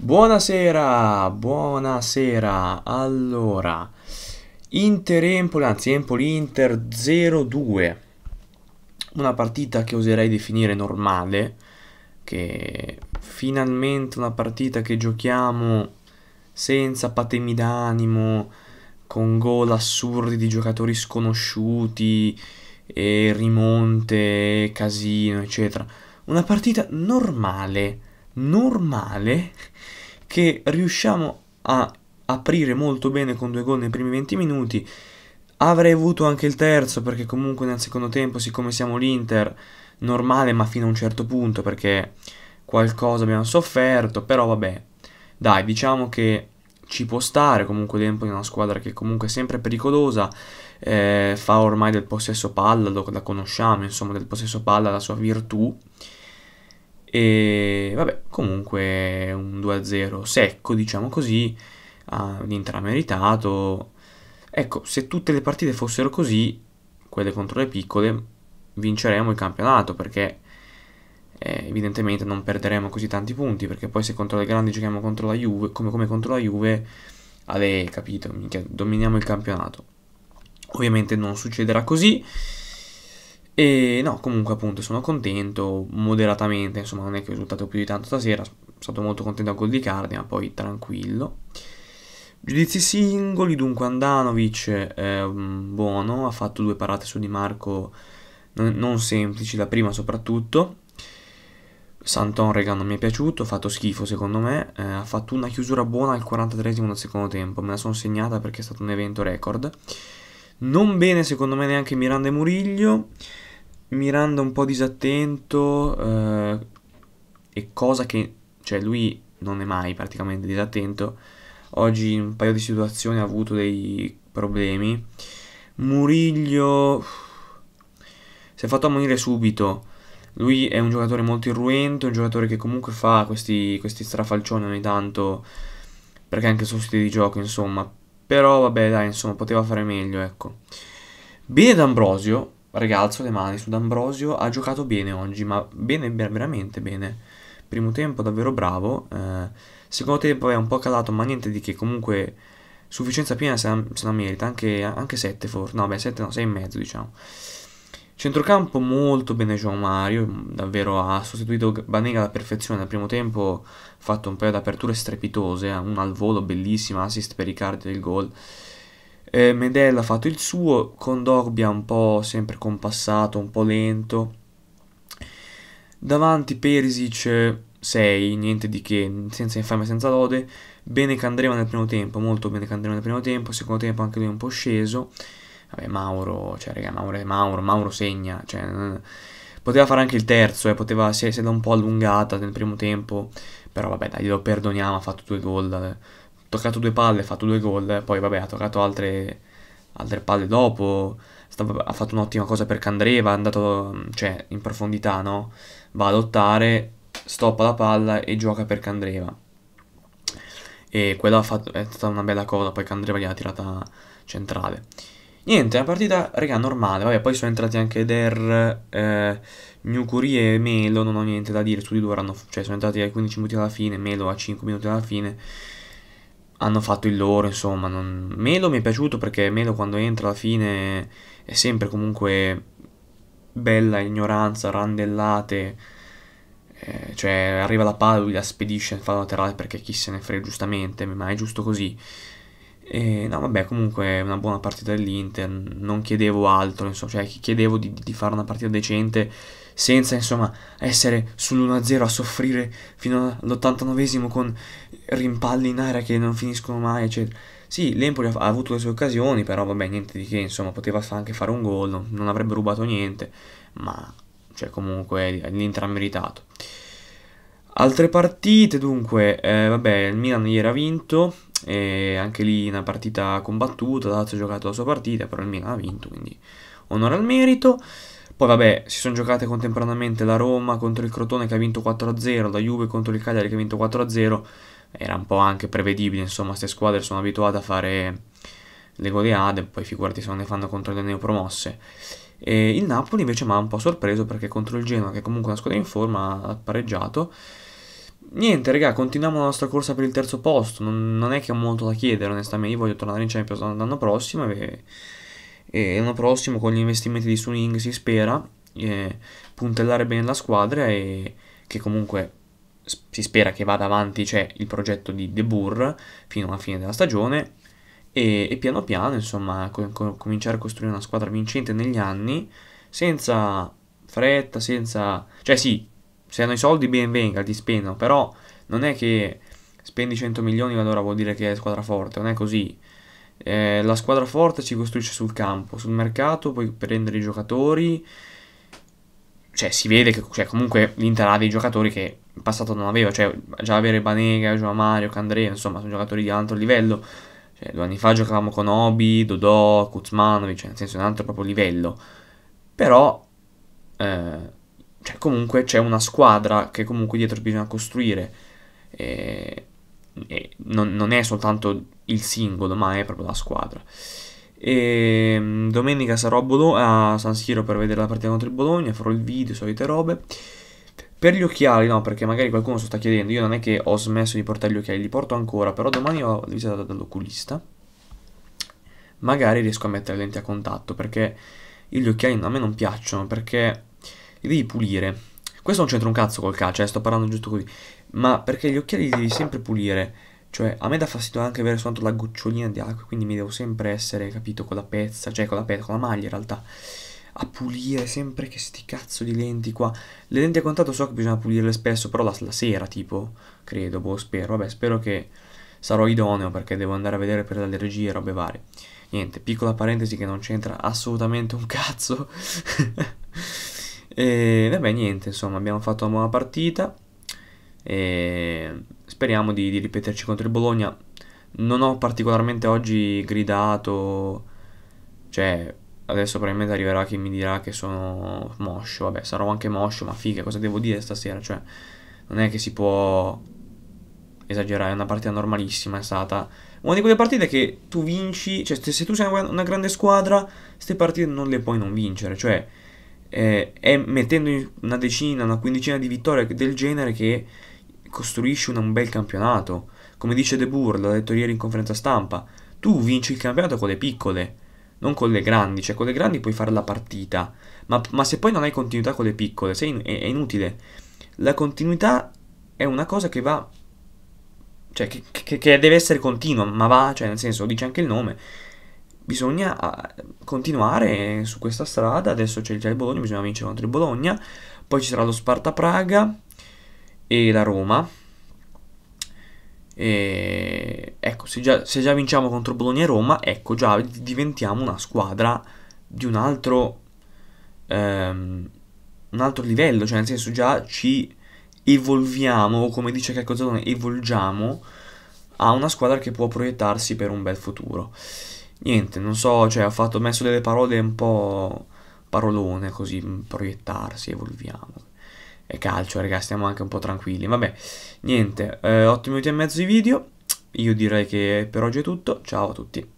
Buonasera, buonasera. Allora, Inter-Empoli, anzi Empoli-Inter 0-2. Una partita che oserei definire normale, che finalmente una partita che giochiamo senza patemi d'animo, con gol assurdi di giocatori sconosciuti, e rimonte, casino, eccetera. Una partita normale normale che riusciamo a aprire molto bene con due gol nei primi 20 minuti. Avrei avuto anche il terzo perché comunque nel secondo tempo, siccome siamo l'Inter, normale ma fino a un certo punto perché qualcosa abbiamo sofferto, però vabbè. Dai, diciamo che ci può stare comunque dentro in una squadra che comunque è sempre pericolosa, eh, fa ormai del possesso palla, lo, la conosciamo, insomma del possesso palla la sua virtù e vabbè, comunque un 2-0 secco, diciamo così, uh, l'Inter ha meritato. Ecco, se tutte le partite fossero così, quelle contro le piccole, vinceremo il campionato perché eh, evidentemente non perderemo così tanti punti perché poi se contro le grandi giochiamo contro la Juve, come, come contro la Juve, avete capito, minchia, dominiamo il campionato. Ovviamente non succederà così. E no, comunque appunto sono contento, moderatamente, insomma non è che ho risultato più di tanto stasera, sono stato molto contento a gol di Cardi, ma poi tranquillo. Giudizi singoli, dunque Andanovic eh, buono, ha fatto due parate su Di Marco non, non semplici, la prima soprattutto. Santon Regan non mi è piaciuto, ha fatto schifo secondo me, eh, ha fatto una chiusura buona al 43 del secondo tempo, me la sono segnata perché è stato un evento record. Non bene secondo me neanche Miranda e Muriglio. Miranda un po' disattento eh, e cosa che, cioè lui non è mai praticamente disattento, oggi in un paio di situazioni ha avuto dei problemi. Muriglio si è fatto ammonire subito, lui è un giocatore molto irruento, un giocatore che comunque fa questi, questi strafalcioni ogni tanto, perché anche sul sito di gioco insomma, però vabbè dai insomma poteva fare meglio ecco. Bene D'Ambrosio, Ragazzo le mani su D'Ambrosio ha giocato bene oggi, ma bene, veramente bene. Primo tempo davvero bravo, eh, secondo tempo è un po' calato, ma niente di che, comunque sufficienza piena se la, se la merita, anche, anche 7 forse, no beh 7 no, 6 e mezzo diciamo. Centrocampo molto bene João Mario, davvero ha sostituito Banega alla perfezione, al primo tempo ha fatto un paio di aperture strepitose, eh, una al volo bellissima, assist per Riccardi del gol. Eh, Medella ha fatto il suo, Condorbia un po' sempre compassato, un po' lento. Davanti Perisic 6, niente di che, senza infame, senza lode. Bene che andremo nel primo tempo, molto bene che andremo nel primo tempo, secondo tempo anche lui è un po' sceso. Vabbè, Mauro, cioè raga, Mauro è Mauro, Mauro segna, cioè... Poteva fare anche il terzo, eh, poteva, si è, si un po' allungata nel primo tempo, però vabbè dai, lo perdoniamo, ha fatto due gol, toccato due palle, ha fatto due gol, poi vabbè ha toccato altre, altre palle dopo, stava, ha fatto un'ottima cosa per Candreva, è andato cioè, in profondità, no? va a lottare, stoppa la palla e gioca per Candreva. E quella fatto, è stata una bella cosa, poi Candreva gli ha tirata centrale. Niente, una partita, raga, normale. Vabbè, poi sono entrati anche Der, eh, Nucuri e Melo, non ho niente da dire, su di loro hanno, cioè sono entrati ai 15 minuti alla fine, Melo a 5 minuti alla fine hanno fatto il loro, insomma. Non... Melo mi è piaciuto perché Melo quando entra alla fine è sempre comunque bella ignoranza, randellate. Eh, cioè, arriva la palla, lui la spedisce, in la laterale perché chi se ne frega giustamente, ma è giusto così. E, no, vabbè, comunque è una buona partita dell'Inter. Non chiedevo altro, insomma, cioè, chiedevo di, di fare una partita decente senza insomma essere sull'1-0 a soffrire fino all'89 con rimpalli in aria che non finiscono mai, eccetera. Sì, l'Empoli ha avuto le sue occasioni, però vabbè, niente di che, insomma, poteva anche fare un gol, non avrebbe rubato niente, ma cioè, comunque l'Inter ha meritato. Altre partite, dunque, eh, vabbè, il Milan ieri ha vinto, e anche lì una partita combattuta, Lazio ha giocato la sua partita, però il Milan ha vinto, quindi onore al merito. Poi vabbè, si sono giocate contemporaneamente la Roma contro il Crotone che ha vinto 4-0, la Juve contro il Cagliari che ha vinto 4-0. Era un po' anche prevedibile, insomma, queste squadre sono abituate a fare le goleade, poi figurati se non ne fanno contro le neopromosse. E il Napoli invece mi ha un po' sorpreso perché contro il Genoa, che è comunque una squadra in forma, ha pareggiato. Niente, raga, continuiamo la nostra corsa per il terzo posto. Non, non è che ho molto da chiedere, onestamente. Io voglio tornare in Champions l'anno prossimo e e l'anno prossimo con gli investimenti di Suning si spera eh, puntellare bene la squadra e che comunque si spera che vada avanti cioè, il progetto di De Boer fino alla fine della stagione e, e piano piano insomma co co cominciare a costruire una squadra vincente negli anni senza fretta, senza... cioè sì, se hanno i soldi ben venga, ti spendono, però non è che spendi 100 milioni allora vuol dire che è squadra forte, non è così. Eh, la squadra forte si costruisce sul campo, sul mercato, puoi prendere i giocatori. Cioè, si vede che cioè, comunque l'Inter ha dei giocatori che in passato non aveva. Cioè, già avere Banega, Gio Mario, Candrea, insomma, sono giocatori di altro livello. Cioè, due anni fa giocavamo con Obi, Dodò, Kuzmanovic, cioè, nel senso, un altro proprio livello. Però, eh, cioè, comunque c'è una squadra che comunque dietro bisogna costruire. Eh, non, non, è soltanto il singolo, ma è proprio la squadra. E, mm, domenica sarò a, Bologna, a San Siro per vedere la partita contro il Bologna, farò il video, solite robe. Per gli occhiali no, perché magari qualcuno se sta chiedendo, io non è che ho smesso di portare gli occhiali, li porto ancora, però domani ho la visita dall'oculista. Magari riesco a mettere le lenti a contatto, perché gli occhiali a me non piacciono, perché li devi pulire. Questo non c'entra un cazzo col calcio, eh, sto parlando giusto così. Ma perché gli occhiali li devi sempre pulire. Cioè, a me dà fastidio anche avere soltanto la gocciolina di acqua, quindi mi devo sempre essere, capito, con la pezza, cioè con la pezza, con la maglia in realtà. A pulire sempre che sti cazzo di lenti qua. Le lenti a contatto so che bisogna pulirle spesso, però la, la sera, tipo, credo, boh, spero. Vabbè, spero che sarò idoneo perché devo andare a vedere per le allergie e robe varie. Niente, piccola parentesi che non c'entra assolutamente un cazzo. E vabbè, niente, insomma, abbiamo fatto una buona partita. E speriamo di, di ripeterci contro il Bologna. Non ho particolarmente oggi gridato, cioè adesso probabilmente arriverà chi mi dirà che sono moscio, vabbè sarò anche moscio, ma figa cosa devo dire stasera, cioè non è che si può esagerare, è una partita normalissima, è stata una di quelle partite che tu vinci, cioè se tu sei una grande squadra, queste partite non le puoi non vincere, cioè eh, è mettendo una decina, una quindicina di vittorie del genere che costruisci un bel campionato. Come dice De Boer, l'ha detto ieri in conferenza stampa, tu vinci il campionato con le piccole, non con le grandi, cioè con le grandi puoi fare la partita, ma, ma se poi non hai continuità con le piccole, in, è, è, inutile. La continuità è una cosa che va, cioè che, che, che deve essere continua, ma va, cioè nel senso, dice anche il nome, bisogna ah, continuare su questa strada. Adesso c'è già il Bologna, bisogna vincere contro il Bologna. Poi ci sarà lo Sparta Praga e la Roma. E ecco, se già, se già vinciamo contro Bologna e Roma, ecco già diventiamo una squadra di un altro, ehm, un altro livello. Cioè, nel senso, già ci evolviamo, o come dice Cacco Zadone, evolgiamo a una squadra che può proiettarsi per un bel futuro niente, non so, cioè ho, fatto, ho messo delle parole un po' parolone così, mm, proiettarsi, evolviamo. È calcio, ragazzi, stiamo anche un po' tranquilli. Vabbè, niente, eh, 8 minuti e mezzo di video. Io direi che per oggi è tutto. Ciao a tutti.